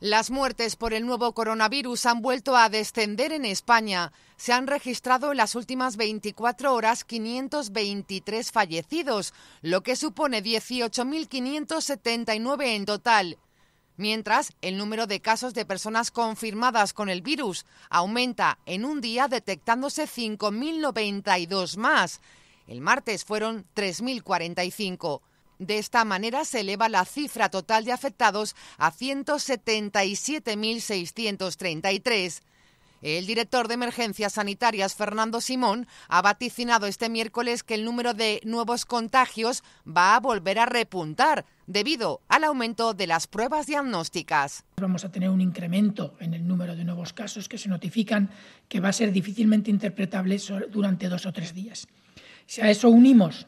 Las muertes por el nuevo coronavirus han vuelto a descender en España. Se han registrado en las últimas 24 horas 523 fallecidos, lo que supone 18.579 en total. Mientras, el número de casos de personas confirmadas con el virus aumenta en un día detectándose 5.092 más. El martes fueron 3.045. De esta manera se eleva la cifra total de afectados a 177.633. El director de Emergencias Sanitarias, Fernando Simón, ha vaticinado este miércoles que el número de nuevos contagios va a volver a repuntar debido al aumento de las pruebas diagnósticas. Vamos a tener un incremento en el número de nuevos casos que se notifican que va a ser difícilmente interpretable durante dos o tres días. Si a eso unimos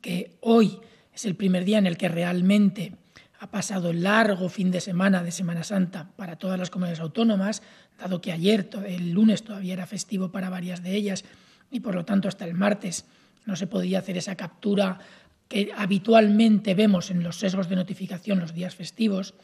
que hoy es el primer día en el que realmente ha pasado el largo fin de semana de Semana Santa para todas las comunidades autónomas, dado que ayer, el lunes, todavía era festivo para varias de ellas y por lo tanto hasta el martes no se podía hacer esa captura que habitualmente vemos en los sesgos de notificación los días festivos,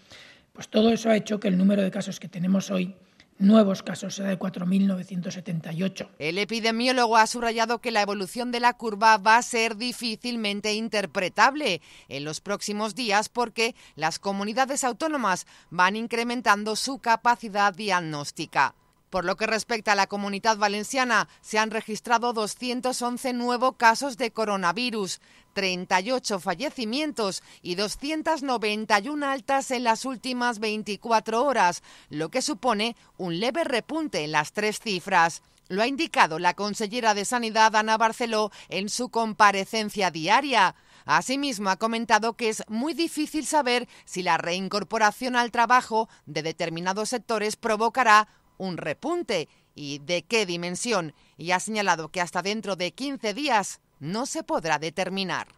pues todo eso ha hecho que el número de casos que tenemos hoy nuevos casos, será de 4.978. El epidemiólogo ha subrayado que la evolución de la curva va a ser difícilmente interpretable en los próximos días porque las comunidades autónomas van incrementando su capacidad diagnóstica. Por lo que respecta a la comunidad valenciana, se han registrado 211 nuevos casos de coronavirus, 38 fallecimientos y 291 altas en las últimas 24 horas, lo que supone un leve repunte en las tres cifras. Lo ha indicado la consellera de Sanidad, Ana Barceló, en su comparecencia diaria. Asimismo, ha comentado que es muy difícil saber si la reincorporación al trabajo de determinados sectores provocará un repunte y de qué dimensión, y ha señalado que hasta dentro de 15 días no se podrá determinar.